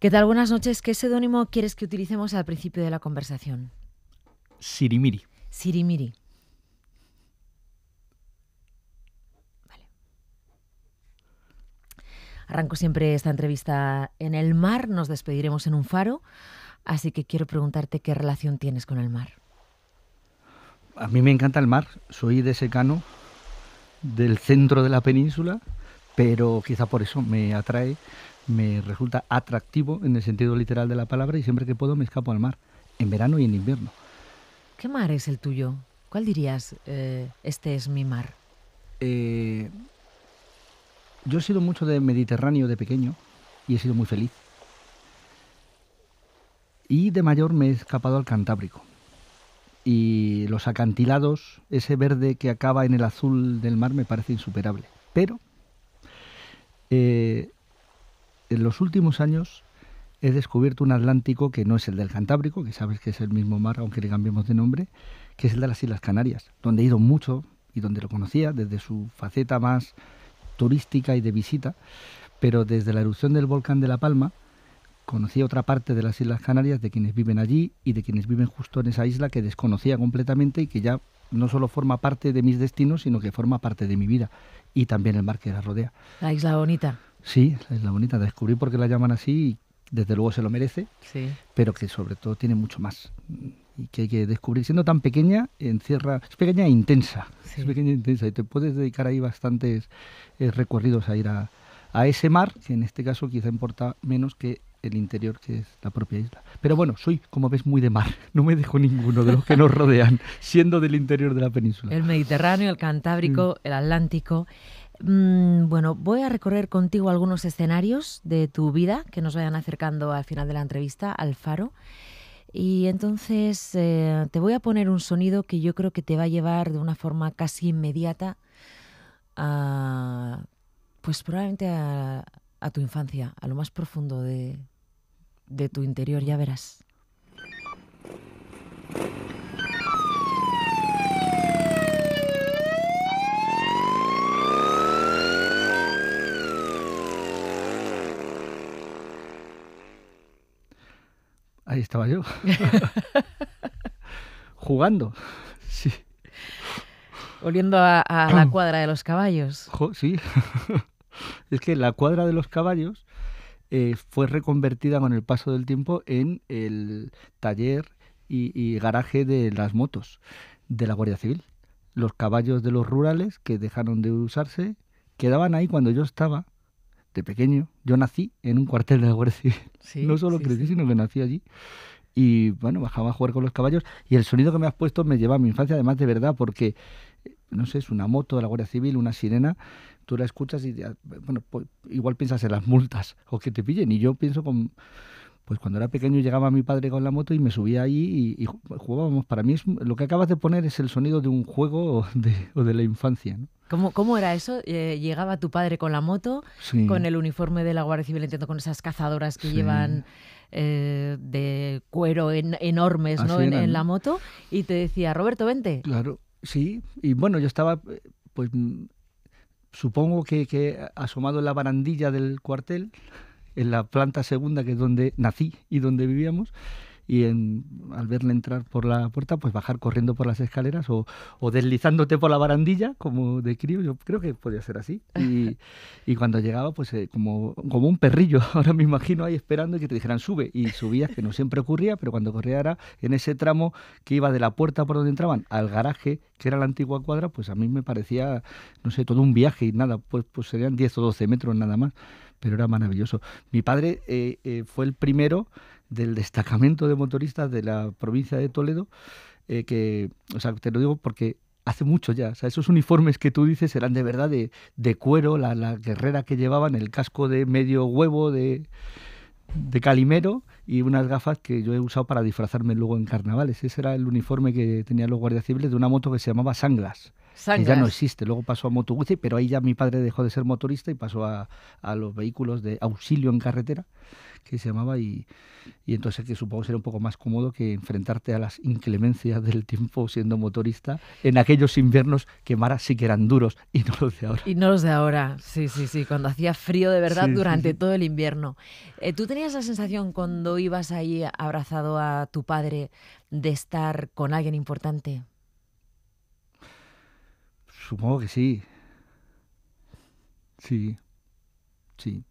¿Qué tal? Buenas noches. ¿Qué seudónimo quieres que utilicemos al principio de la conversación? Sirimiri. Sirimiri. Vale. Arranco siempre esta entrevista en el mar, nos despediremos en un faro, así que quiero preguntarte qué relación tienes con el mar. A mí me encanta el mar, soy de secano, del centro de la península, pero quizá por eso me atrae me resulta atractivo en el sentido literal de la palabra y siempre que puedo me escapo al mar, en verano y en invierno. ¿Qué mar es el tuyo? ¿Cuál dirías, eh, este es mi mar? Eh, yo he sido mucho de Mediterráneo de pequeño y he sido muy feliz. Y de mayor me he escapado al Cantábrico. Y los acantilados, ese verde que acaba en el azul del mar me parece insuperable. Pero eh, en los últimos años he descubierto un Atlántico que no es el del Cantábrico, que sabes que es el mismo mar, aunque le cambiemos de nombre, que es el de las Islas Canarias, donde he ido mucho y donde lo conocía desde su faceta más turística y de visita, pero desde la erupción del volcán de La Palma conocí otra parte de las Islas Canarias, de quienes viven allí y de quienes viven justo en esa isla que desconocía completamente y que ya no solo forma parte de mis destinos, sino que forma parte de mi vida y también el mar que la rodea. La isla bonita. Sí, es la bonita, Descubrir por qué la llaman así y desde luego se lo merece, sí. pero que sobre todo tiene mucho más y que hay que descubrir. Siendo tan pequeña, encierra, es pequeña e intensa, es pequeña e intensa y te puedes dedicar ahí bastantes eh, recorridos a ir a, a ese mar, que en este caso quizá importa menos que el interior que es la propia isla. Pero bueno, soy, como ves, muy de mar. No me dejo ninguno de los que nos rodean, siendo del interior de la península. El Mediterráneo, el Cantábrico, mm. el Atlántico. Mm, bueno, voy a recorrer contigo algunos escenarios de tu vida que nos vayan acercando al final de la entrevista al faro. Y entonces eh, te voy a poner un sonido que yo creo que te va a llevar de una forma casi inmediata a, pues probablemente a, tu infancia, a lo más profundo de, de tu interior, ya verás. estaba yo. Jugando. Sí. Volviendo a, la cuadra de los caballos. sí. es que la cuadra de los caballos eh, fue reconvertida con el paso del tiempo en el taller y, y garaje de las motos de la Guardia Civil. Los caballos de los rurales que dejaron de usarse quedaban ahí cuando yo estaba de pequeño. Yo nací en un cuartel de la Guardia Civil. no solo crecí, sino que nací allí. Y bueno, bajaba a jugar con los caballos. Y el sonido que me has puesto me lleva a mi infancia, además de verdad, porque, eh, no sé, es una moto de la Guardia Civil, una sirena. Tú la escuchas y, bueno, pues, igual piensas en las multas o que te pillen. Y yo pienso con pues cuando era pequeño llegaba mi padre con la moto y me subía ahí y, jugábamos. Para mí lo que acabas de poner es el sonido de un juego de, o de la infancia. ¿no? ¿Cómo, era eso? Eh, llegaba tu padre con la moto, con el uniforme de la Guardia Civil, entiendo, con esas cazadoras que llevan eh, de cuero enormes en, la moto, y te decía, Roberto, vente. Claro, sí. Y bueno, yo estaba, pues, mm, supongo que, que asomado en la barandilla del cuartel, en la planta segunda, que es donde nací y donde vivíamos y al verle entrar por la puerta, pues bajar corriendo por las escaleras o, deslizándote por la barandilla, como de crío, yo creo que podía ser así. Y, y cuando llegaba, pues eh, como, como un perrillo, ahora me imagino ahí esperando y que te dijeran sube. Y subías, que no siempre ocurría, pero cuando corría era en ese tramo que iba de la puerta por donde entraban al garaje, que era la antigua cuadra, pues a mí me parecía, no sé, todo un viaje y nada, pues, pues serían 10 o 12 metros nada más, pero era maravilloso. Mi padre eh, eh, fue el primero del destacamento de motoristas de la provincia de Toledo, eh, que, o sea, te lo digo porque hace mucho ya. O sea, esos uniformes que tú dices eran de verdad de, cuero, la, la, guerrera que llevaban, el casco de medio huevo de, de, calimero y unas gafas que yo he usado para disfrazarme luego en carnavales. Ese era el uniforme que tenían los guardias civiles de una moto que se llamaba Sanglas ya no existe. Luego pasó a moto pero ahí ya mi padre dejó de ser motorista y pasó a, a los vehículos de auxilio en carretera, que se llamaba, y, y entonces que supongo un poco más cómodo que enfrentarte a las inclemencias del tiempo siendo motorista en aquellos inviernos que Mara sí que eran duros y no los de ahora. Y no los de ahora, sí, sí, sí, cuando hacía frío de verdad durante todo el invierno. Eh, ¿Tú tenías la sensación cuando ibas ahí abrazado a tu padre de estar con alguien importante? Supongo que sí. Sí, sí,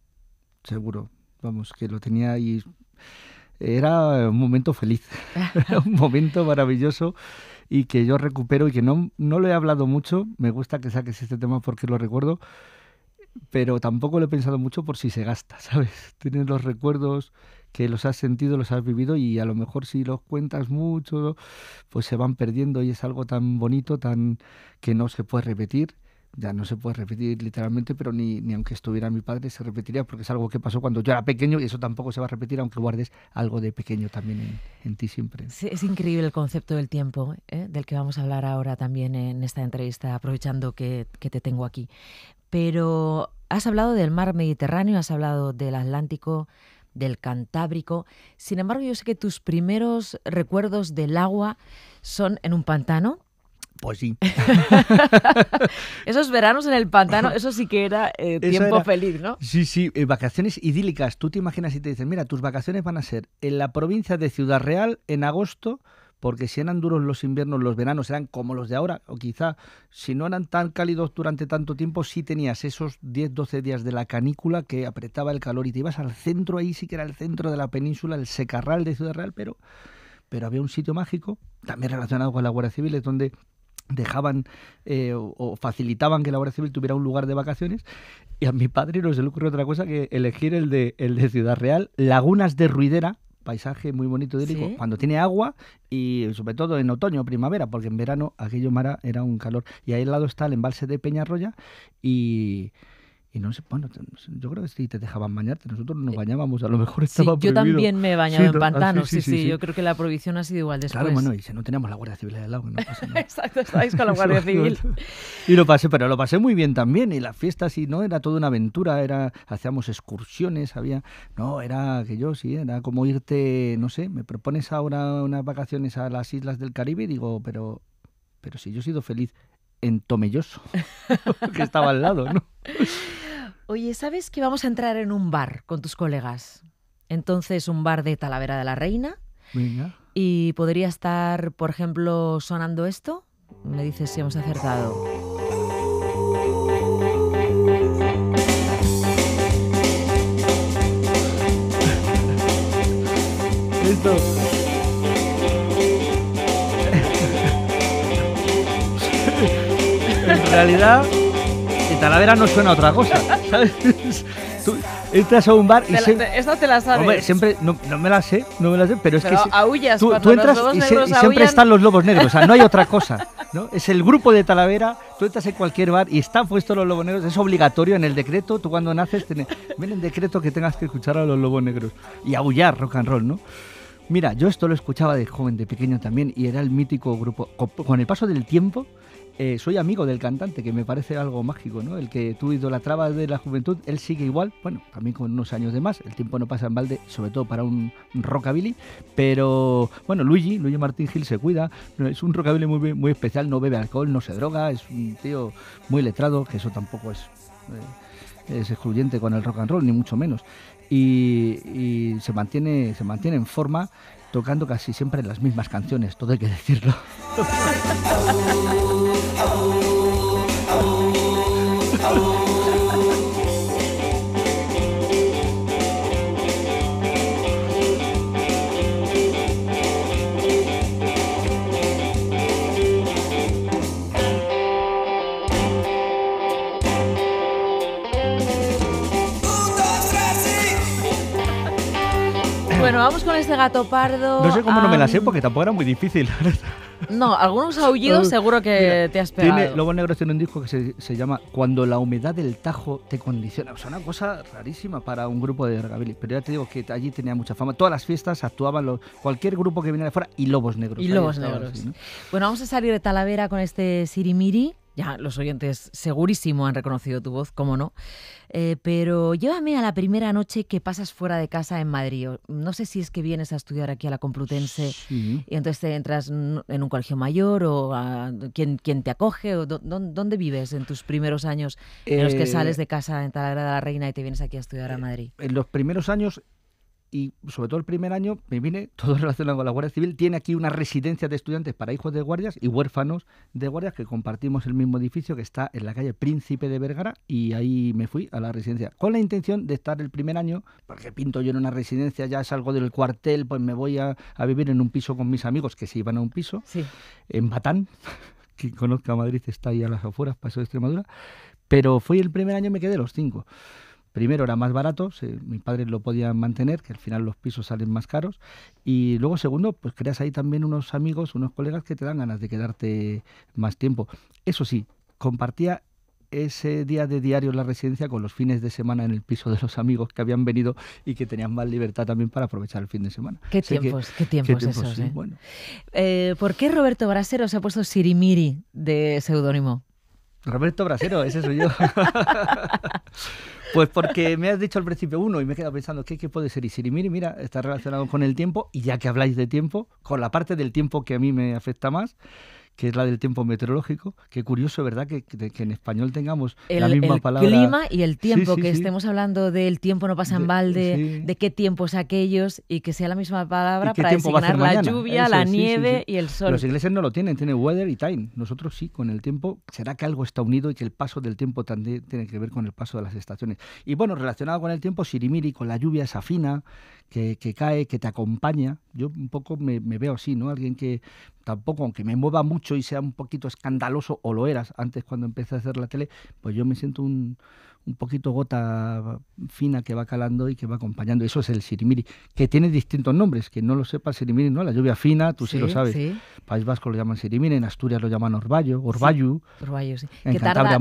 seguro. Vamos, que lo tenía ahí. Era un momento feliz, un momento maravilloso y que yo recupero y que no, no lo he hablado mucho. Me gusta que saques este tema porque lo recuerdo, pero tampoco lo he pensado mucho por si se gasta, ¿sabes? Tienes los recuerdos, que los has sentido, los has vivido y a lo mejor si los cuentas mucho, pues se van perdiendo y es algo tan bonito, tan que no se puede repetir. Ya no se puede repetir literalmente, pero ni, ni aunque estuviera mi padre se repetiría porque es algo que pasó cuando yo era pequeño y eso tampoco se va a repetir aunque guardes algo de pequeño también en, en ti siempre. Es, increíble el concepto del tiempo, ¿eh? del que vamos a hablar ahora también en esta entrevista, aprovechando que, que te tengo aquí. Pero has hablado del mar Mediterráneo, has hablado del Atlántico, del Cantábrico. Sin embargo, yo sé que tus primeros recuerdos del agua son en un pantano. Pues sí. esos veranos en el pantano, eso sí que era eh, tiempo feliz, ¿no? Sí, sí, eh, vacaciones idílicas. Tú te imaginas y te dicen, mira, tus vacaciones van a ser en la provincia de Ciudad Real en agosto porque si eran duros los inviernos, los veranos eran como los de ahora, o quizá si no eran tan cálidos durante tanto tiempo, sí tenías esos 10, 12 días de la canícula que apretaba el calor y te ibas al centro, ahí sí que era el centro de la península, el secarral de Ciudad Real, pero, pero había un sitio mágico, también relacionado con la Guardia Civil, es donde dejaban eh, o, facilitaban que la Guardia Civil tuviera un lugar de vacaciones y a mi padre no se le ocurrió otra cosa que elegir el de, el de Ciudad Real, Lagunas de Ruidera, paisaje muy bonito de ¿Sí? cuando tiene agua y sobre todo en otoño, primavera, porque en verano aquello Mara era un calor. Y ahí al lado está el embalse de Peñarroya y y no sé, bueno, yo creo que si te dejaban bañarte, nosotros nos eh, bañábamos, a lo mejor estaba sí, Yo también me he bañado en ah, pantanos, sí, sí, yo creo que la prohibición ha sido igual después. Claro, bueno, y si no teníamos la Guardia Civil al lado, no pasa nada. Exacto, estáis con la Guardia Civil. y lo pasé, pero lo pasé muy bien también, y las fiestas, sí, no era toda una aventura, era, hacíamos excursiones, había, no, era que yo sí, era como irte, no sé, me propones ahora unas vacaciones a las islas del Caribe, y digo, pero, pero si yo he sido feliz en Tomelloso, que estaba al lado, ¿no? Oye, ¿sabes que vamos a entrar en un bar con tus colegas? Entonces, un bar de Talavera de la Reina. Y podría estar, por ejemplo, sonando esto. Me dices si hemos acertado. Esto. realidad en Talavera no suena otra cosa, ¿sabes? Tú entras a un bar y... esta te la sabes. Hombre, siempre... No, me la sé, no me la sé, pero, es que... Aullas, tú, tú entras y, siempre están los lobos negros, o sea, no hay otra cosa, ¿no? Es el grupo de Talavera, tú entras en cualquier bar y están puestos los lobos negros, es obligatorio en el decreto, tú cuando naces, ven el decreto que tengas que escuchar a los lobos negros y aullar rock and roll, ¿no? Mira, yo esto lo escuchaba de joven, de pequeño también, y era el mítico grupo. Con el paso del tiempo, eh, soy amigo del cantante, que me parece algo mágico, ¿no? El que la traba de la juventud, él sigue igual, bueno, también con unos años de más, el tiempo no pasa en balde, sobre todo para un rockabilly, pero bueno, Luigi, Luigi Martín Gil se cuida, es un rockabilly muy, muy especial, no bebe alcohol, no se droga, es un tío muy letrado, que eso tampoco es... Eh, es excluyente con el rock and roll, ni mucho menos. Y, se, mantiene, se mantiene en forma tocando casi siempre las mismas canciones, todo hay que decirlo. vamos con este gato pardo. No sé cómo no me la sé porque tampoco era muy difícil. no, algunos aullidos seguro que te has pegado. Tiene, negros tiene un disco que se, llama Cuando la humedad del Tajo te condiciona. O sea, una cosa rarísima para un grupo de rockabilly. Pero ya te digo que allí tenía mucha fama. Todas las fiestas actuaban los, cualquier grupo que viniera de fuera y Lobos Negros. Y Lobos Negros. Bueno, vamos a salir de Talavera con este Sirimiri. Ya los oyentes segurísimo han reconocido tu voz, cómo no. Eh, pero llévame a la primera noche que pasas fuera de casa en Madrid. No sé si es que vienes a estudiar aquí a la Complutense y entonces te entras en un colegio mayor o a quien, te acoge o dónde vives en tus primeros años en los que eh, sales de casa en Talagrada de la Reina y te vienes aquí a estudiar a eh, Madrid. En los primeros años y sobre todo el primer año me vine todo relacionado con la Guardia Civil. Tiene aquí una residencia de estudiantes para hijos de guardias y huérfanos de guardias que compartimos el mismo edificio que está en la calle Príncipe de Vergara y ahí me fui a la residencia con la intención de estar el primer año, porque pinto yo en una residencia, ya salgo del cuartel, pues me voy a, vivir en un piso con mis amigos que se iban a un piso en Batán. Quien conozca Madrid está ahí a las afueras, Paso de Extremadura. Pero fui el primer año y me quedé los cinco primero era más barato, mis padres lo podían mantener, que al final los pisos salen más caros, y luego segundo, pues creas ahí también unos amigos, unos colegas que te dan ganas de quedarte más tiempo. Eso sí, compartía ese día de diario en la residencia con los fines de semana en el piso de los amigos que habían venido y que tenían más libertad también para aprovechar el fin de semana. Qué, tiempos, qué tiempos, esos. ¿eh? Eh, ¿Por qué Roberto Brasero se ha puesto Sirimiri de seudónimo? Roberto Brasero, ese soy yo. Pues porque me has dicho al principio uno y me he quedado pensando, ¿qué, qué puede ser Y Mira, está relacionado con el tiempo y ya que habláis de tiempo, con la parte del tiempo que a mí me afecta más, que es la del tiempo meteorológico. Qué curioso, ¿verdad? Que, en español tengamos el, la misma palabra. El clima y el tiempo, que estemos hablando del tiempo no pasa en balde, de qué tiempos aquellos y que sea la misma palabra para designar la lluvia, la nieve y el sol. Los ingleses no lo tienen, tienen weather y time. Nosotros sí, con el tiempo. ¿Será que algo está unido y que el paso del tiempo también tiene que ver con el paso de las estaciones? Y bueno, relacionado con el tiempo, sirimiri, con la lluvia, esa fina que, cae, que te acompaña. Yo un poco me, me veo así, ¿no? Alguien que tampoco, aunque me mueva mucho y sea un poquito escandaloso, o lo eras antes cuando empecé a hacer la tele, pues yo me siento un, un poquito gota fina que va calando y que va acompañando. Eso es el sirimiri, que tiene distintos nombres, que no lo sepa el sirimiri, ¿no? La lluvia fina, tú sí, lo sabes. País Vasco lo llaman sirimiri, en Asturias lo llaman orvallo, orvallu. Sí, sí. En que tarda,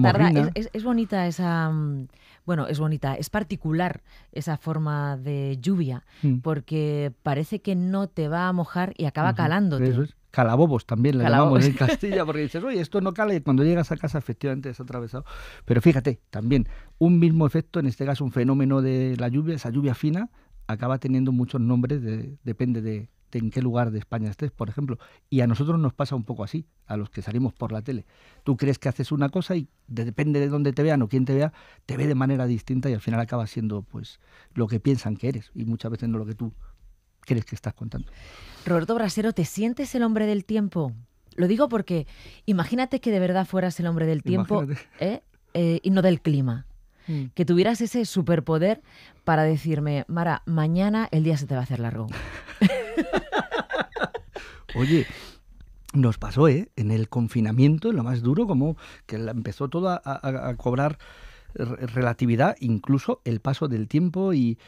es, es, bonita esa... Mm, bueno, es bonita, es particular esa forma de lluvia, mm. porque parece que no te va a mojar y acaba calándote. Eso es calabobos también le llamamos en Castilla, porque dices, oye, esto no cale, y cuando llegas a casa efectivamente es atravesado. Pero fíjate, también un mismo efecto, en este caso un fenómeno de la lluvia, esa lluvia fina, acaba teniendo muchos nombres, depende de, en qué lugar de España estés, por ejemplo. Y a nosotros nos pasa un poco así, a los que salimos por la tele. Tú crees que haces una cosa y depende de dónde te vean o quién te vea, te ve de manera distinta y al final acaba siendo pues lo que piensan que eres y muchas veces no lo que tú crees que estás contando. Roberto Brasero, ¿te sientes el hombre del tiempo? Lo digo porque imagínate que de verdad fueras el hombre del tiempo ¿eh? Eh, y no del clima. Mm. Que tuvieras ese superpoder para decirme, Mara, mañana el día se te va a hacer largo. Oye, nos pasó, ¿eh? En el confinamiento, lo más duro, como que empezó todo a cobrar relatividad incluso el paso del tiempo y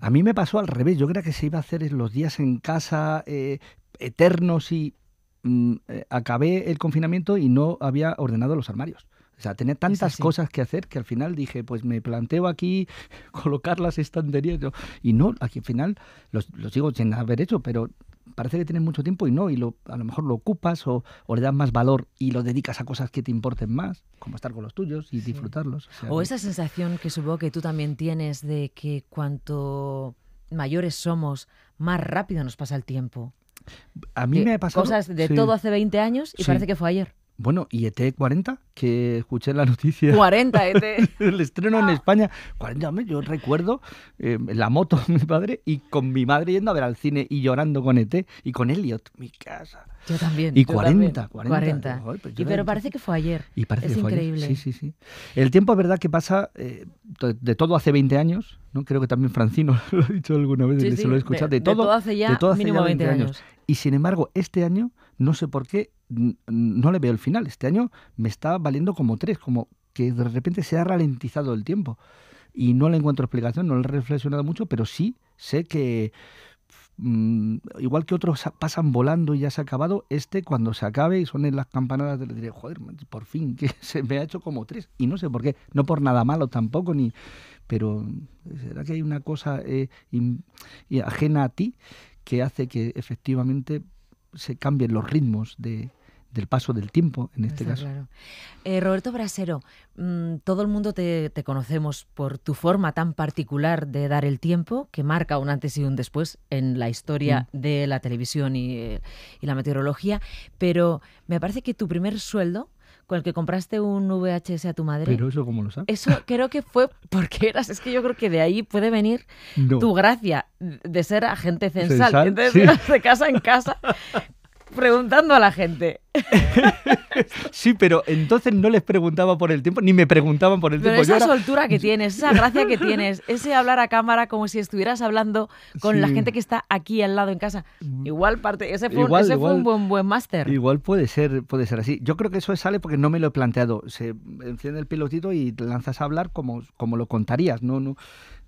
a mí me pasó al revés, yo creía que se iba a hacer los días en casa eh, eternos y mm, eh, acabé el confinamiento y no había ordenado los armarios. O sea, tenía tantas cosas que hacer que al final dije, pues me planteo aquí colocar las estanterías. Y no, aquí al final los, los sigo sin haber hecho, pero parece que tienes mucho tiempo y no, y lo, a lo mejor lo ocupas o, le das más valor y lo dedicas a cosas que te importen más, como estar con los tuyos y disfrutarlos. O, esa sensación que supongo que tú también tienes de que cuanto mayores somos, más rápido nos pasa el tiempo. A mí me ha pasado. Cosas de todo hace 20 años y parece que fue ayer. Bueno, ¿y ET40? Que escuché la noticia. 40 ET. el estreno en ah. España. 40, yo recuerdo eh, la moto de mi padre y con mi madre yendo a ver al cine y llorando con ET y con Elliot, mi casa. Yo también. Y 40, 40, pues y pero parece que fue ayer. Y parece es que increíble. ayer. Sí, sí, sí. El tiempo es verdad que pasa eh, de todo hace 20 años, ¿no? creo que también Francino lo ha dicho alguna vez, sí, se lo he escuchado, de, todo, hace ya, mínimo 20, años. Y sin embargo, este año no sé por qué no le veo el final. Este año me está valiendo como tres, como que de repente se ha ralentizado el tiempo. Y no le encuentro explicación, no le he reflexionado mucho, pero sí sé que mm, igual que otros pasan volando y ya se ha acabado, este cuando se acabe y son en las campanadas le diré, joder, por fin, que se me ha hecho como tres. Y no sé por qué, no por nada malo tampoco, ni pero ¿será que hay una cosa eh, ajena a ti que hace que efectivamente se cambien los ritmos de, del paso del tiempo en este caso. Eh, Roberto Brasero, mm, todo el mundo te, conocemos por tu forma tan particular de dar el tiempo que marca un antes y un después en la historia mm. de la televisión eh, y, la meteorología, pero me parece que tu primer sueldo con el que compraste un VHS a tu madre. Pero eso cómo lo sabes. Eso creo que fue porque eras, es que yo creo que de ahí puede venir tu gracia de ser agente censal, entonces de casa en casa preguntando a la gente. sí, pero entonces no les preguntaba por el tiempo, ni me preguntaban por el tiempo. Pero esa soltura que tienes, esa gracia que tienes, ese hablar a cámara como si estuvieras hablando con la gente que está aquí al lado en casa. Mm. Igual parte, ese fue, un, buen buen máster. Igual puede ser, puede ser así. Yo creo que eso sale porque no me lo he planteado. Se enciende el pilotito y te lanzas a hablar como, como lo contarías, no, no.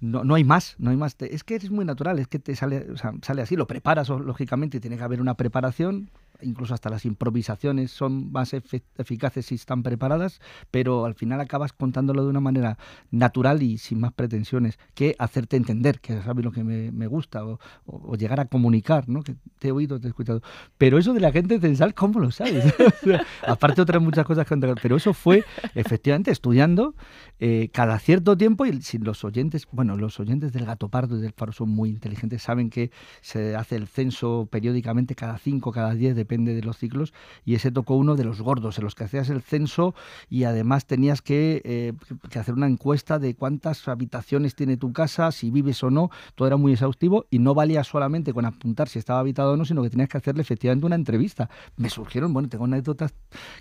No, hay más, no hay más. Es que es muy natural, es que te sale, sale así, lo preparas lógicamente, tiene que haber una preparación incluso hasta las improvisaciones son más eficaces si están preparadas, pero al final acabas contándolo de una manera natural y sin más pretensiones que hacerte entender, que sabes lo que me, gusta, o, llegar a comunicar, ¿no? que te he oído, te he escuchado. Pero eso de la gente censal, ¿cómo lo sabes? Aparte otras muchas cosas que pero eso fue efectivamente estudiando eh, cada cierto tiempo y los oyentes, bueno, los oyentes del Gato Pardo y del Faro son muy inteligentes, saben que se hace el censo periódicamente cada 5, cada 10, depende de los ciclos, y ese tocó uno de los gordos, en los que hacías el censo y además tenías eh, que, hacer una encuesta de cuántas habitaciones tiene tu casa, si vives o no, todo era muy exhaustivo y no valía solamente con apuntar si estaba habitado o no, sino que tenías que hacerle efectivamente una entrevista. Me surgieron, bueno, tengo anécdotas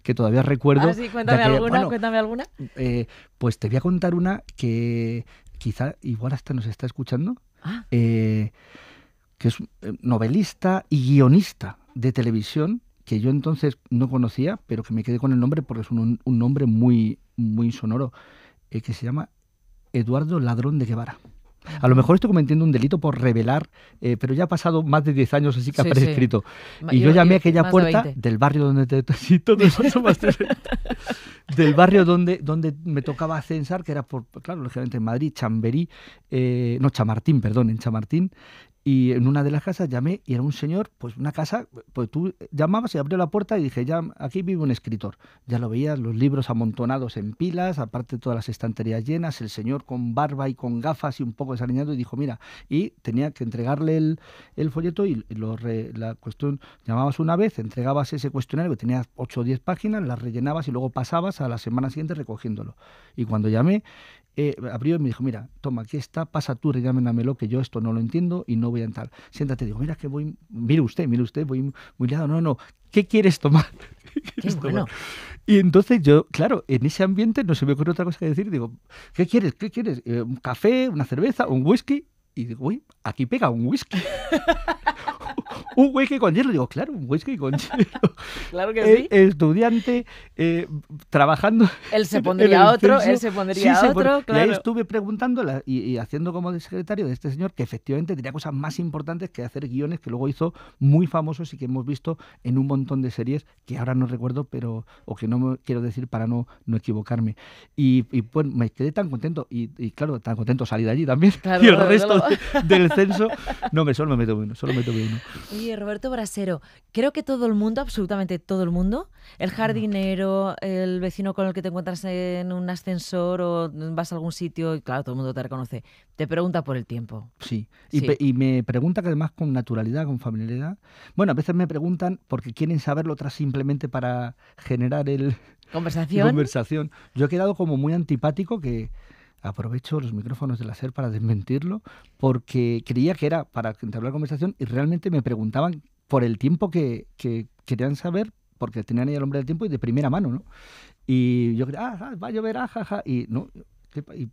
que todavía recuerdo. Ah, sí, cuéntame alguna, cuéntame eh, alguna. pues te voy a contar una que quizá igual hasta nos está escuchando. Ah. Eh, que es eh, novelista y guionista de televisión, que yo entonces no conocía, pero que me quedé con el nombre porque es un, nombre muy, muy sonoro, eh, que se llama Eduardo Ladrón de Guevara. A lo mejor estoy cometiendo un delito por revelar, eh, pero ya ha pasado más de 10 años así que ha prescrito. Y yo, llamé a aquella puerta del barrio donde del barrio donde, donde me tocaba censar, que era por, claro, lógicamente en Madrid, Chamberí, no, Chamartín, perdón, en Chamartín, y en una de las casas llamé y era un señor, pues una casa, pues tú llamabas y abrió la puerta y dije, ya aquí vive un escritor. Ya lo veías, los libros amontonados en pilas, aparte todas las estanterías llenas, el señor con barba y con gafas y un poco desaliñado y dijo, mira, y tenía que entregarle el, folleto y lo la cuestión, llamabas una vez, entregabas ese cuestionario que tenía 8 o 10 páginas, las rellenabas y luego pasabas a la semana siguiente recogiéndolo. Y cuando llamé, eh, abrió y me dijo, mira, toma, aquí está, pasa tú, lo que yo esto no lo entiendo y no voy a entrar. Siéntate, digo, mira que voy, mire usted, mire usted, voy muy liado, no, no, ¿qué quieres tomar? ¿Qué Y entonces yo, claro, en ese ambiente no se me ocurre otra cosa que decir, digo, ¿qué quieres? ¿Qué quieres? Eh, ¿Un café, una cerveza, un whisky? Y digo, uy, aquí pega un whisky. un güey que con hielo. Digo, claro, un güey que con Claro que sí. estudiante eh, trabajando. Él se pondría otro, él se pondría otro, Y ahí estuve preguntando y, haciendo como secretario de este señor que efectivamente tenía cosas más importantes que hacer guiones que luego hizo muy famosos y que hemos visto en un montón de series que ahora no recuerdo, pero o que no me quiero decir para no, no equivocarme. Y, y pues me quedé tan contento y, claro, tan contento salir de allí también. y el resto del censo, no me solo me meto uno, solo me meto uno. Oye, Roberto Brasero, creo que todo el mundo, absolutamente todo el mundo, el mm. jardinero, el vecino con el que te encuentras en un ascensor o vas a algún sitio y claro, todo el mundo te reconoce, te pregunta por el tiempo. Sí, Y, me pregunta que además con naturalidad, con familiaridad. Bueno, a veces me preguntan porque quieren saberlo, otras simplemente para generar el... Conversación. Conversación. Yo he quedado como muy antipático que aprovecho los micrófonos de la SER para desmentirlo, porque creía que era para entablar conversación y realmente me preguntaban por el tiempo que, que querían saber, porque tenían ahí el hombre del tiempo y de primera mano, ¿no? Y yo creía, ah, ah, va a llover, ajaja, ah, y no,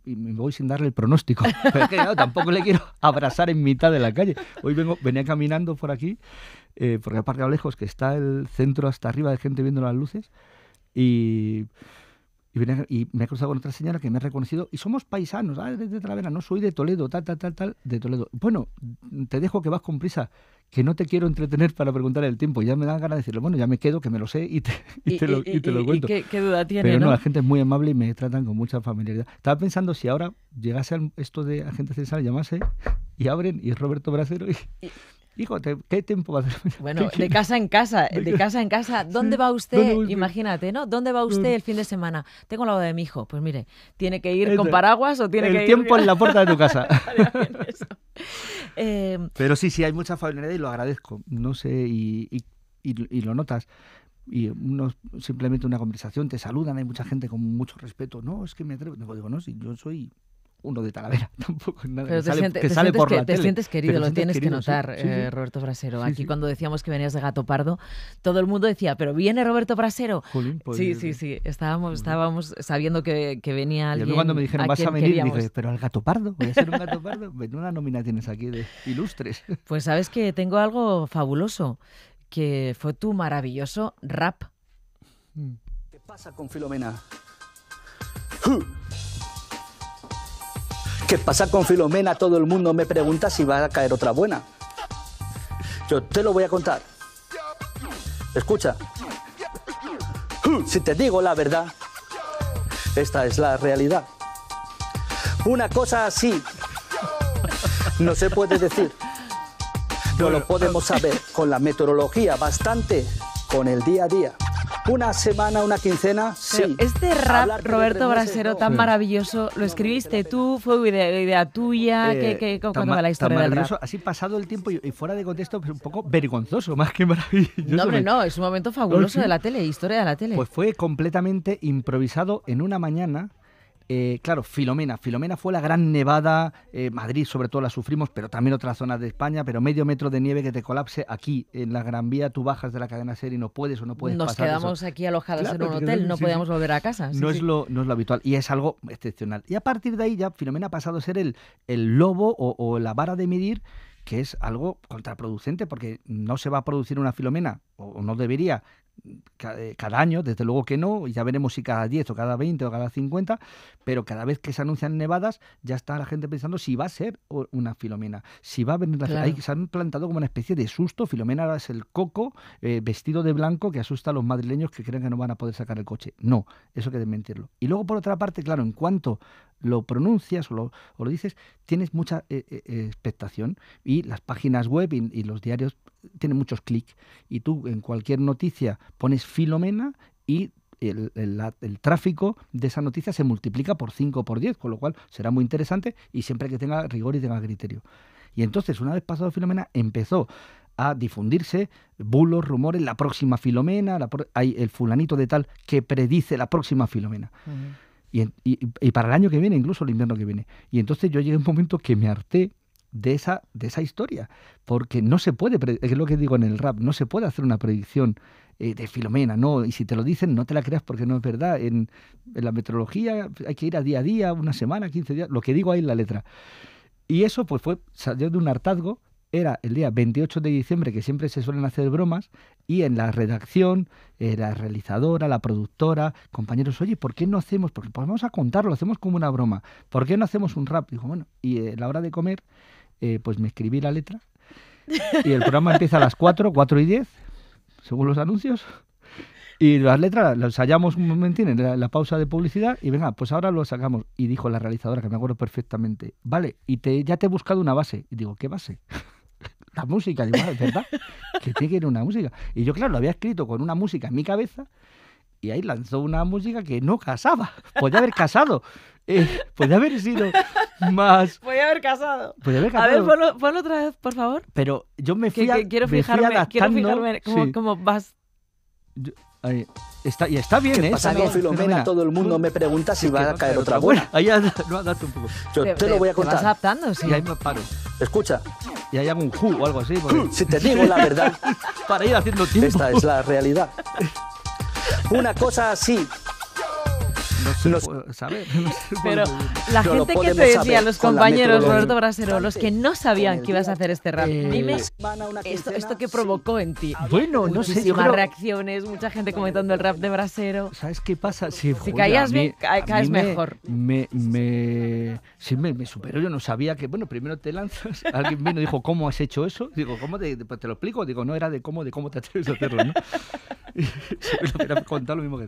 y, me voy sin darle el pronóstico. es que, tampoco le quiero abrazar en mitad de la calle. Hoy vengo, venía caminando por aquí, eh, porque aparte lo lejos, que está el centro hasta arriba de gente viendo las luces, y y, me he cruzado con otra señora que me ha reconocido y somos paisanos, ah, de Talavera, no soy de Toledo, tal, tal, tal, tal, de Toledo. Bueno, te dejo que vas con prisa, que no te quiero entretener para preguntar el tiempo. Ya me dan ganas de decirle, bueno, ya me quedo, que me lo sé y te, lo, cuento. Qué, qué, duda tiene? Pero no, la gente es muy amable y me tratan con mucha familiaridad. Estaba pensando si ahora llegase esto de agente censal, llamase y abren y es Roberto Bracero y, Hijo, ¿qué tiempo va a hacer? Bueno, de casa en casa, de casa en casa. ¿Dónde va usted? Imagínate, ¿no? ¿Dónde va usted mm. el fin de semana? Tengo la boda de mi hijo. Pues mire, ¿tiene que ir con paraguas o tiene que ir...? El tiempo en la puerta de tu casa. Em, Pero sí, sí, hay mucha familiaridad y lo agradezco. No sé, y, lo notas y uno simplemente una conversación, te saludan, hay mucha gente con mucho respeto. No, es que me atrevo. Digo, no, si yo soy uno de Talavera, tampoco nada Pero que, te sale, te por Te sientes querido, lo tienes que notar, eh, Roberto Brasero. Aquí cuando decíamos que venías de Gato Pardo, todo el mundo decía, pero viene Roberto Brasero. Pues, sí, sí, sí, estábamos, estábamos sabiendo que, que venía alguien. Y cuando me dijeron, a vas a venir, queríamos. dije, pero al Gato Pardo, voy a ser un Gato Pardo. ven nómina tienes aquí de ilustres. Pues sabes que tengo algo fabuloso, que fue tu maravilloso rap. ¿Qué pasa con Filomena? ¿Qué pasa con Filomena? Todo el mundo me pregunta si va a caer otra buena. Yo te lo voy a contar. Escucha. Si te digo la verdad, esta es la realidad. Una cosa así no se puede decir. No lo podemos saber con la meteorología, bastante con el día a día. Una semana, una quincena, sí. este rap, Roberto Brasero, tan maravilloso, ¿lo escribiste tú? ¿Fue idea, tuya? que, eh, qué, va la historia del rap? Así pasado el tiempo y, fuera de contexto, pues, un poco vergonzoso, más que maravilloso. No, hombre, no, es un momento fabuloso de la tele, historia de la tele. Pues fue completamente improvisado en una mañana eh, claro, Filomena. Filomena fue la gran nevada, eh, Madrid sobre todo la sufrimos, pero también otras zonas de España, pero medio metro de nieve que te colapse aquí, en la Gran Vía, tú bajas de la cadena ser y no puedes o no puedes Nos quedamos aquí alojados en un hotel, no podíamos volver a casa. no, Es lo, habitual y es algo excepcional. Y a partir de ahí ya Filomena ha pasado a ser el, el lobo o la vara de medir que es algo contraproducente porque no se va a producir una filomena, o no debería, eh, cada, año, desde luego que no, ya veremos si cada 10 o cada 20 o cada 50, pero cada vez que se anuncian nevadas ya está la gente pensando si va a ser una filomena, si va a venir Ahí se han plantado como una especie de susto, filomena es el coco eh, vestido de blanco que asusta a los madrileños que creen que no van a poder sacar el coche. No, eso hay que desmentirlo. Y luego por otra parte, claro, en cuanto lo pronuncias o lo, dices, tienes mucha eh, eh, eh, expectación y las páginas web y, los diarios tienen muchos clics y tú en cualquier noticia pones Filomena y el, tráfico de esa noticia se multiplica por 5 o por 10, con lo cual será muy interesante y siempre que tenga rigor y tenga criterio. Y entonces, una vez pasado Filomena, empezó a difundirse bulos, rumores, la próxima Filomena, hay el fulanito de tal que predice la próxima Filomena. Y, y, para el año que viene, incluso el invierno que viene. Y entonces yo llegué a un momento que me harté de esa, de esa historia, porque no se puede, es lo que digo en el rap, no se puede hacer una predicción eh, de Filomena, no, y si te lo dicen, no te la creas porque no es verdad. En, la meteorología hay que ir a día a día, una semana, 15 días, lo que digo ahí en la letra. Y eso pues fue, salió de un hartazgo era el día 28 de diciembre, que siempre se suelen hacer bromas, y en la redacción, eh, la realizadora, la productora, compañeros, oye, ¿por qué no hacemos? Porque pues, vamos a contarlo, hacemos como una broma. ¿Por qué no hacemos un rap? Dijo, bueno, y eh, a la hora de comer, eh, pues me escribí la letra. Y el programa empieza a las 4, 4 y 10, según los anuncios. Y las letras las hallamos un momento en la, pausa de publicidad y venga, pues ahora lo sacamos. Y dijo la realizadora, que me acuerdo perfectamente, vale, y te, ya te he buscado una base. Y digo, ¿qué base? música, digo, ah, es verdad, que tiene que ir una música. Y yo, claro, lo había escrito con una música en mi cabeza y ahí lanzó una música que no casaba. Podía haber casado. Eh, podía haber sido más. Podía haber casado. Podía haber casado. A ver, ponlo, otra vez, por favor. Pero yo me fui quiero, fijarme, quiero fijarme, cómo, vas Está, y está bien, ¿eh? Pasa Filomena, todo el mundo me pregunta si va, a caer otra buena. Ahí no, un poco. Yo te, lo voy a contar. Te adaptando, sí. Y ahí me paro. Escucha. Y ahí hago un ju o algo así. Porque... Si te digo la verdad. Para ir haciendo tiempo. Esta es la realidad. Una cosa así no pero la gente que te decía, los compañeros Roberto Brasero, los que no sabían que ibas a hacer este rap, dime esto, que provocó en ti. Bueno, no sé. Yo reacciones, mucha gente comentando el rap de Brasero. ¿Sabes qué pasa? si, caías bien, caes mejor. Me, me, sí, me, superó. Yo no sabía que, bueno, primero te lanzas. Alguien vino y dijo, ¿cómo has hecho eso? Digo, ¿cómo pues te, lo explico? Digo, no era de cómo, de cómo te atreves a hacerlo, ¿no? contar lo mismo que a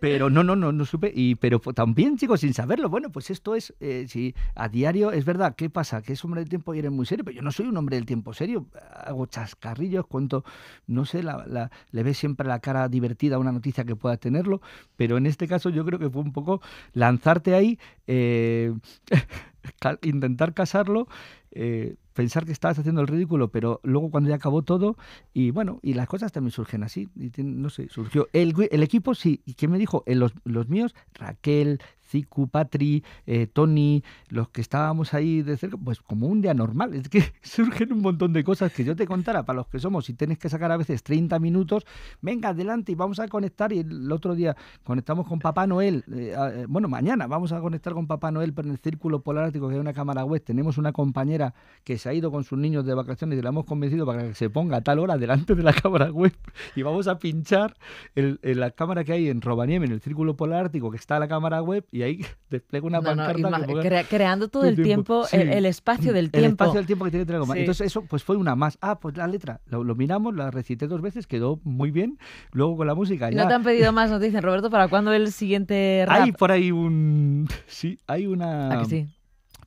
pero no, no, no, no supe. Y, pero también, chicos, sin saberlo, bueno, pues esto es, eh, si a diario, es verdad, ¿qué pasa? Que es hombre del tiempo y eres muy serio, pero yo no soy un hombre del tiempo serio. Hago chascarrillos, cuento, no sé, le ves siempre la cara divertida a una noticia que pueda tenerlo, pero en este caso yo creo que fue un poco lanzarte ahí, eh, intentar casarlo. Eh, pensar que estabas haciendo el ridículo, pero luego cuando ya acabó todo, y bueno, y las cosas también surgen así, no sé, surgió. El, el equipo sí, ¿y quién me dijo? Eh, los míos, Raquel, Cicu, Patri, eh, Tony, los que estábamos ahí de cerca, pues como un día normal. Es que surgen un montón de cosas que yo te contara para los que somos. Si tienes que sacar a veces 30 minutos, venga, adelante y vamos a conectar. Y el otro día conectamos con Papá Noel. Eh, eh, bueno, mañana vamos a conectar con Papá Noel, pero en el Círculo Polar Ártico, que hay una cámara web, tenemos una compañera que se ha ido con sus niños de vacaciones y la hemos convencido para que se ponga a tal hora delante de la cámara web y vamos a pinchar en la cámara que hay en Robaniem, en el Círculo Polar Ártico, que está la cámara web, y y ahí una creando todo el tiempo, el, espacio del tiempo. El espacio del tiempo que tiene que Entonces eso pues fue una más. Ah, pues la letra, lo, miramos, la recité dos veces, quedó muy bien. Luego con la música ya... No te han pedido más, nos dicen, Roberto, ¿para cuándo el siguiente rap? Hay por ahí un... Sí, hay una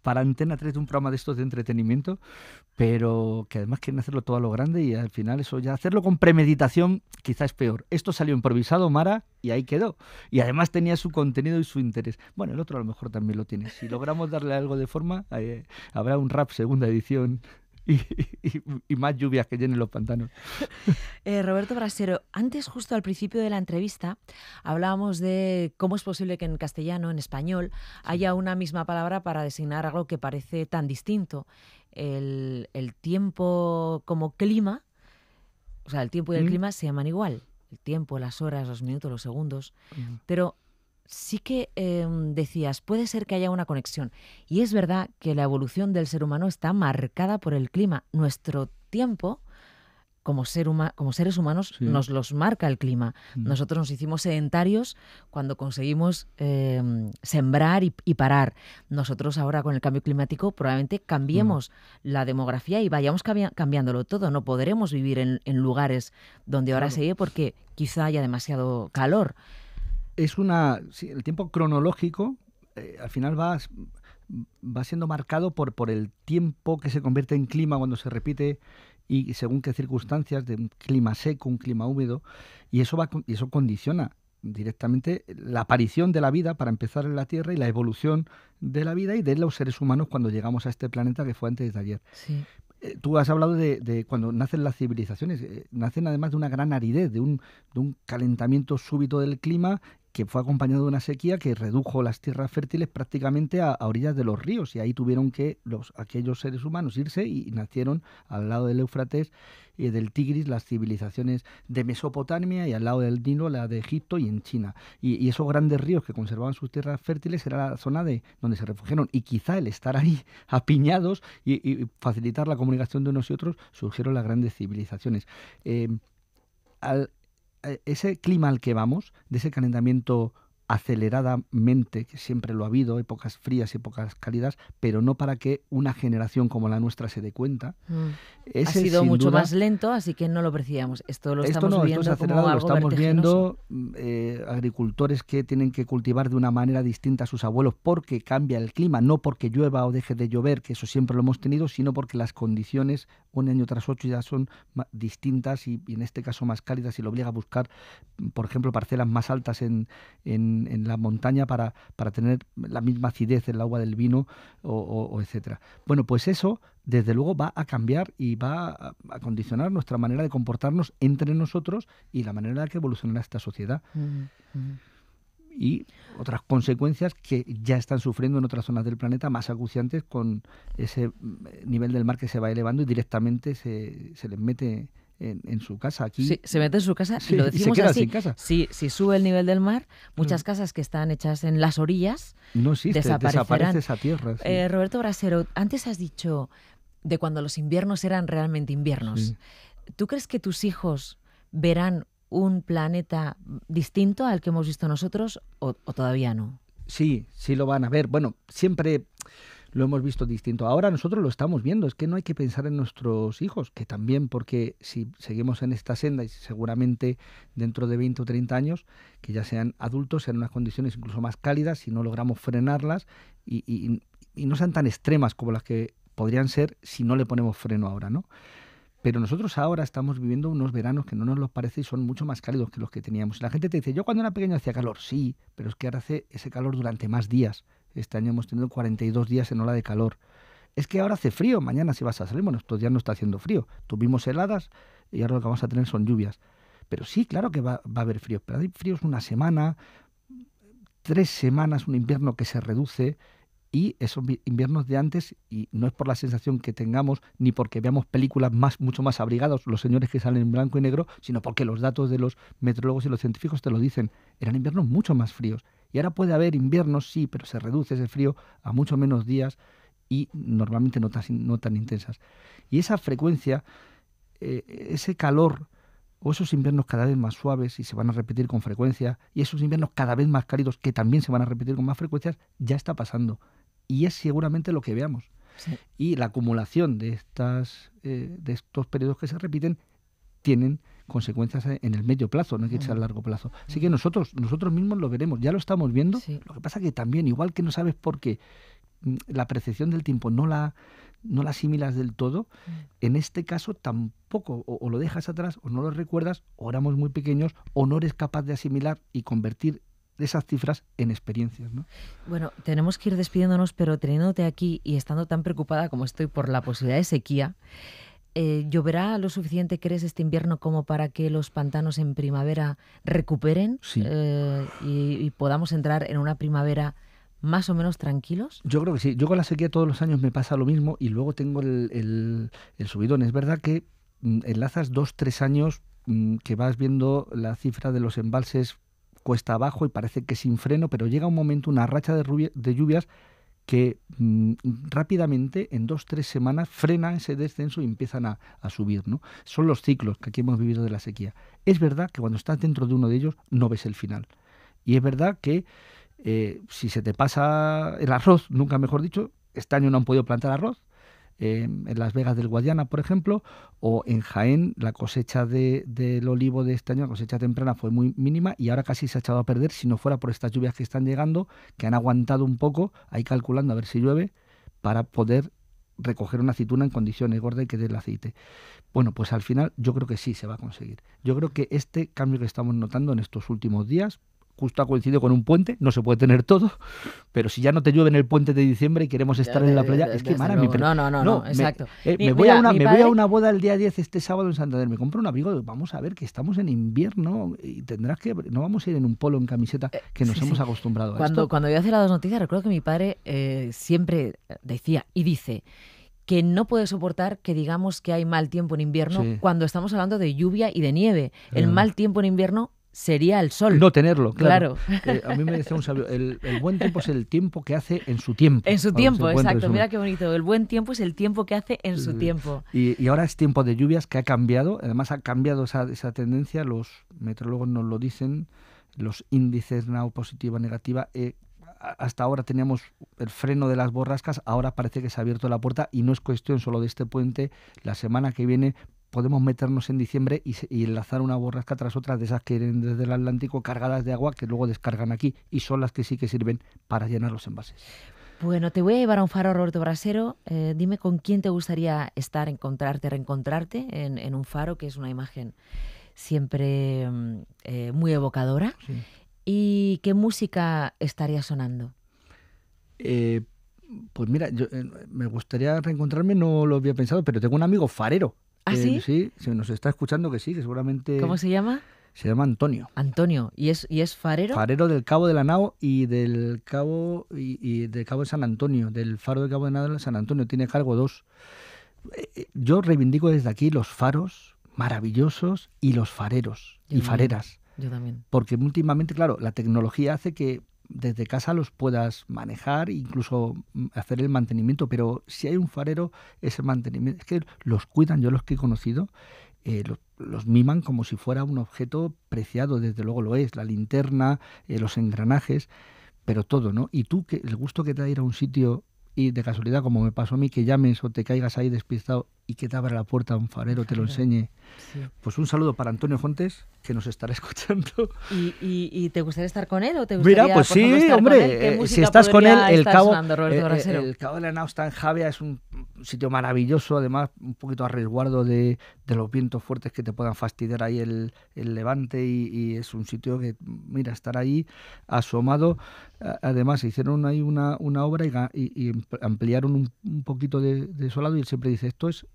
para Antena 3 de un programa de estos de entretenimiento, pero que además quieren hacerlo todo a lo grande y al final eso ya hacerlo con premeditación quizás es peor. Esto salió improvisado, Mara, y ahí quedó. Y además tenía su contenido y su interés. Bueno, el otro a lo mejor también lo tiene. Si logramos darle algo de forma, eh, habrá un rap segunda edición y, más lluvias que llenen los pantanos. Eh, Roberto Brasero, antes justo al principio de la entrevista hablábamos de cómo es posible que en castellano, en español, haya una misma palabra para designar algo que parece tan distinto. El, tiempo como clima, o sea, el tiempo y el mm. clima se llaman igual. El tiempo, las horas, los minutos, los segundos. Pero sí que em, decías, puede ser que haya una conexión. Y es verdad que la evolución del ser humano está marcada por el clima. Nuestro tiempo, como, ser como, seres humanos nos los marca el clima. Mm. Nosotros nos hicimos sedentarios cuando conseguimos em, sembrar y, parar. Nosotros ahora con el cambio climático probablemente cambiemos mm. la demografía y vayamos cambiándolo todo. No podremos vivir en, lugares donde ahora se vive porque quizá haya demasiado calor es una. Sí, el tiempo cronológico eh, al final va, va siendo marcado por, por el tiempo que se convierte en clima cuando se repite y según qué circunstancias, de un clima seco, un clima húmedo, y eso, va, y eso condiciona directamente la aparición de la vida para empezar en la Tierra y la evolución de la vida y de los seres humanos cuando llegamos a este planeta que fue antes de ayer. Sí. Eh, tú has hablado de, de, cuando nacen las civilizaciones, eh, nacen además de una gran aridez, de un, de un calentamiento súbito del clima que fue acompañado de una sequía que redujo las tierras fértiles prácticamente a, orillas de los ríos y ahí tuvieron que los, aquellos seres humanos irse y nacieron al lado del Éufrates y del Tigris las civilizaciones de Mesopotamia y al lado del Nilo la de Egipto y en China. Y, esos grandes ríos que conservaban sus tierras fértiles era la zona de donde se refugiaron y quizá el estar ahí apiñados y, facilitar la comunicación de unos y otros surgieron las grandes civilizaciones. Eh, al, eh, ese clima al que vamos, de ese calentamiento aceleradamente, que siempre lo ha habido, épocas frías y épocas cálidas, pero no para que una generación como la nuestra se dé cuenta. Mm. ha sido mucho más lento, así que no lo percibíamos. Esto lo estamos viendo lo estamos viendo mm, eh, agricultores que tienen que cultivar de una manera distinta a sus abuelos porque cambia el clima, no porque llueva o deje de llover, que eso siempre lo hemos tenido, sino porque las condiciones un año tras otro ya son distintas y, en este caso más cálidas y lo obliga a buscar, mm, por ejemplo, parcelas más altas en en, la montaña para, para, tener la misma acidez en el agua del vino o, etcétera. Bueno, pues eso desde luego va a cambiar y va a, condicionar nuestra manera de comportarnos entre nosotros y la manera en la que evoluciona esta sociedad. Y otras consecuencias que ya están sufriendo en otras zonas del planeta más acuciantes con ese mm, nivel del mar que se va elevando y directamente se, se les mete en, su casa aquí. Sí, se mete en su casa y lo decimos Sin Si, si, sube el nivel del mar, muchas mm. casas que están hechas en las orillas no existe, desaparece esa tierra. Eh, Roberto Brasero, antes has dicho de cuando los inviernos eran realmente inviernos. ¿Tú crees que tus hijos verán un planeta distinto al que hemos visto nosotros o todavía no? Sí, sí lo van a ver. Bueno, siempre lo hemos visto distinto. Ahora nosotros lo estamos viendo, es que no hay que pensar en nuestros hijos, que también porque si seguimos en esta senda y seguramente dentro de 20 o 30 años, que ya sean adultos, sean unas condiciones incluso más cálidas, si no logramos frenarlas y, y, no sean tan extremas como las que podrían ser si no le ponemos freno ahora, ¿no? Pero nosotros ahora estamos viviendo unos veranos que no nos los parece y son mucho más cálidos que los que teníamos. La gente te dice, yo cuando era pequeño hacía calor, sí, pero es que ahora hace ese calor durante más días. Este año hemos tenido 42 días en ola de calor. Es que ahora hace frío, mañana si vas a salir, bueno, estos ya no está haciendo frío. Tuvimos heladas y ahora lo que vamos a tener son lluvias. Pero sí, claro que va, a haber frío, pero hay fríos una semana, tres semanas, un invierno que se reduce y esos inviernos de antes, y no es por la sensación que tengamos, ni porque veamos películas más, mucho más abrigados, los señores que salen en blanco y negro, sino porque los datos de los meteorólogos y los científicos te lo dicen, eran inviernos mucho más fríos. Y ahora puede haber inviernos, sí, pero se reduce ese frío a mucho menos días y normalmente no tan, no tan intensas. Y esa frecuencia, eh, ese calor o esos inviernos cada vez más suaves y se van a repetir con frecuencia, y esos inviernos cada vez más cálidos que también se van a repetir con más frecuencia, ya está pasando. Y es seguramente lo que veamos. Y la acumulación de, estas, eh, de estos periodos que se repiten tienen consecuencias en el medio plazo, no hay que echar a largo plazo. Así que nosotros, nosotros mismos lo veremos, ya lo estamos viendo. Lo que pasa que también, igual que no sabes por qué, mm, la percepción del tiempo no la no la asimilas del todo, mm. en este caso tampoco o, lo dejas atrás o no lo recuerdas, o éramos muy pequeños o no eres capaz de asimilar y convertir esas cifras en experiencias. ¿no? Bueno, tenemos que ir despidiéndonos, pero teniéndote aquí y estando tan preocupada como estoy por la posibilidad de sequía, eh, ¿lloverá lo suficiente, crees, este invierno como para que los pantanos en primavera recuperen eh, y, podamos entrar en una primavera? más o menos tranquilos? Yo creo que sí. Yo con la sequía todos los años me pasa lo mismo y luego tengo el, subidón. Es verdad que mm, enlazas dos, tres años mm, que vas viendo la cifra de los embalses cuesta abajo y parece que sin freno, pero llega un momento, una racha de lluvias que mm, rápidamente, en dos, tres semanas, frena ese descenso y empiezan a, subir. ¿no? Son los ciclos que aquí hemos vivido de la sequía. Es verdad que cuando estás dentro de uno de ellos no ves el final. Y es verdad que eh, si se te pasa el arroz, nunca mejor dicho, este año no han podido plantar arroz, en Las Vegas del Guayana, por ejemplo, o en Jaén, la cosecha del olivo de este año, la cosecha temprana fue muy mínima y ahora casi se ha echado a perder si no fuera por estas lluvias que están llegando, que han aguantado un poco, ahí calculando a ver si llueve, para poder recoger una aceituna en condiciones gordas y que dé el aceite. Bueno, pues al final yo creo que sí se va a conseguir. Yo creo que este cambio que estamos notando en estos últimos días justo ha coincidido con un puente, no se puede tener todo, pero si ya no te llueve en el puente de diciembre y queremos estar en la playa, es que No, no, no, no, exacto. me, voy, a una, boda el día 10 este sábado en Santander, me compro un abrigo, vamos a ver que estamos en invierno y tendrás que no vamos a ir en un polo en camiseta eh, que nos hemos acostumbrado a cuando, esto. Cuando yo hacía las dos noticias, recuerdo que mi padre eh, siempre decía y dice que no puede soportar que digamos que hay mal tiempo en invierno cuando estamos hablando de lluvia y de nieve. El ah. mal tiempo en invierno sería el sol. No tenerlo, claro. Eh, a mí me decía un sabio, el, buen tiempo es el tiempo que hace en su tiempo. En su tiempo, exacto. Mira qué bonito. El buen tiempo es el tiempo que hace en su tiempo. Y, ahora es tiempo de lluvias que ha cambiado. Además ha cambiado esa, tendencia. Los meteorólogos nos lo dicen. Los índices now positiva, negativa, eh, hasta ahora teníamos el freno de las borrascas, ahora parece que se ha abierto la puerta y no es cuestión solo de este puente. La semana que viene podemos meternos en diciembre y, enlazar una borrasca tras otra de esas que vienen desde el Atlántico cargadas de agua que luego descargan aquí y son las que sí que sirven para llenar los envases. Bueno, te voy a llevar a un faro, Roberto Brasero. Eh, dime con quién te gustaría estar, encontrarte, reencontrarte en, un faro, que es una imagen siempre mm, eh, muy evocadora. ¿Y qué música estaría sonando? Eh, pues mira, yo, me gustaría reencontrarme, no lo había pensado, pero tengo un amigo farero ¿Ah, sí? sí, se nos está escuchando que sí, que seguramente... ¿Cómo se llama? Se llama Antonio. Antonio, ¿y es, y es farero? Farero del Cabo de la Nao y del Cabo, y, del Cabo de San Antonio, del faro del Cabo de Nao de San Antonio, tiene cargo dos. Eh, eh, yo reivindico desde aquí los faros maravillosos y los fareros y fareras. Yo también. Porque últimamente, claro, la tecnología hace que desde casa los puedas manejar, incluso mm, hacer el mantenimiento, pero si hay un farero, ese mantenimiento, es que los cuidan, yo los que he conocido, eh, los, miman como si fuera un objeto preciado, desde luego lo es, la linterna, eh, los engranajes, pero todo, ¿no? Y tú, que el gusto que te da ir a un sitio y de casualidad, como me pasó a mí, que llames o te caigas ahí despistado y que te abra la puerta un farero, te lo enseñe. Pues un saludo para Antonio Fontes, que nos estará escuchando. ¿Y, te gustaría estar con él o te gustaría Mira, pues sí, hombre, eh, si estás con él, el cabo, eh, eh, el cabo de la nao Javia, es un sitio maravilloso, además un poquito a resguardo de, los vientos fuertes que te puedan fastidiar ahí el, levante y, es un sitio que, mira, estar ahí asomado. Además, hicieron ahí una, obra y, ampliaron un, poquito de, su lado, y él siempre dice, esto es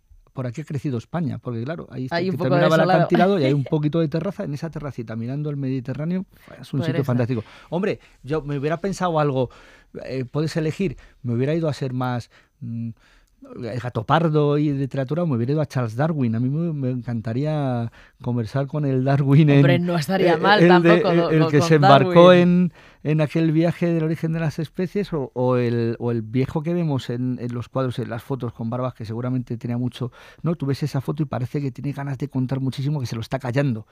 por aquí ha crecido España, porque claro, ahí está, terminaba el acantilado y hay un poquito de terraza, en esa terracita mirando el Mediterráneo, es un sitio fantástico. Hombre, yo me hubiera pensado algo, eh, puedes elegir, me hubiera ido a ser más... Mm, gato pardo y literatura me hubiera ido a Charles Darwin. A mí me, encantaría conversar con el Darwin. Hombre, no estaría eh, mal tampoco. el, que se embarcó en, aquel viaje del origen de las especies o, el, viejo que vemos en, los cuadros, en las fotos con barbas, que seguramente tenía mucho. No, tú ves esa foto y parece que tiene ganas de contar muchísimo, que se lo está callando.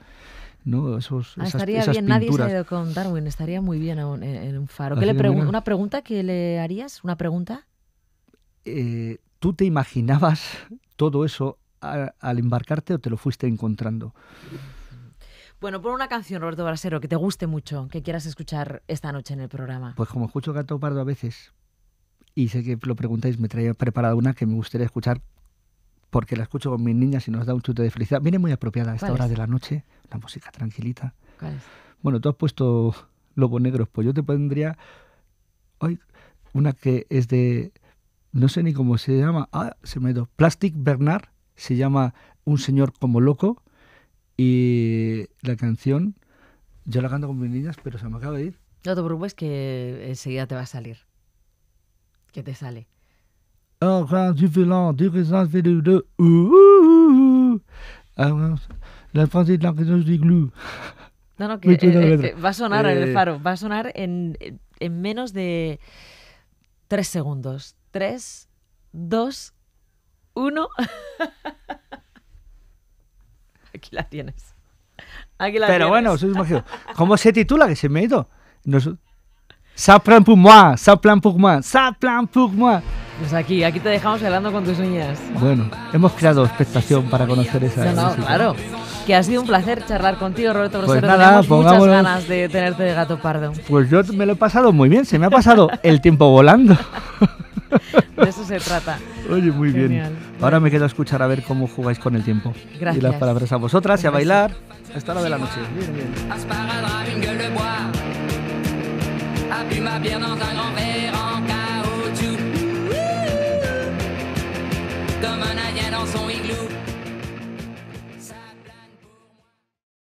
¿no? Esos, ah, estaría bien, nadie se ha ido con Darwin, estaría muy bien en, un faro. ¿Qué le ¿Una pregunta que le harías? ¿Una pregunta? Eh, ¿Tú te imaginabas todo eso al embarcarte o te lo fuiste encontrando? Bueno, pon una canción, Roberto Brasero, que te guste mucho, que quieras escuchar esta noche en el programa. Pues como escucho Gato Pardo a veces, y sé que lo preguntáis, me traía preparada una que me gustaría escuchar porque la escucho con mis niñas y nos da un chute de felicidad. Viene muy apropiada a esta hora de la noche, la música tranquilita. Bueno, tú has puesto Lobo Negros, pues yo te pondría hoy una que es de no sé ni cómo se llama, ah, se me ido. Plastic Bernard, se llama Un señor como loco y la canción, yo la canto con mis niñas, pero se me acaba de ir. No te preocupes que enseguida te va a salir, que te sale. Oh, de No, no, que eh, eh, va a sonar el eh. faro, va a sonar en, en menos de tres segundos. 3, 2, 1. Aquí la tienes. Aquí la Pero bueno, ¿Cómo se titula? Que se me ha ido. Nos... plan pour moi, plan pour moi, pour moi. Pues aquí, aquí te dejamos hablando con tus uñas. Bueno, hemos creado expectación para conocer esa. claro. Que ha sido un placer charlar contigo, Roberto Brosero. Pues nada, Tenemos muchas ganas de tenerte de gato pardo. Pues yo me lo he pasado muy bien, se me ha pasado el tiempo volando. de eso se trata. Oye, muy bien. Ahora me quedo a escuchar a ver cómo jugáis con el tiempo. Gracias. Y las palabras a vosotras y a bailar hasta la de la noche. Bien, bien.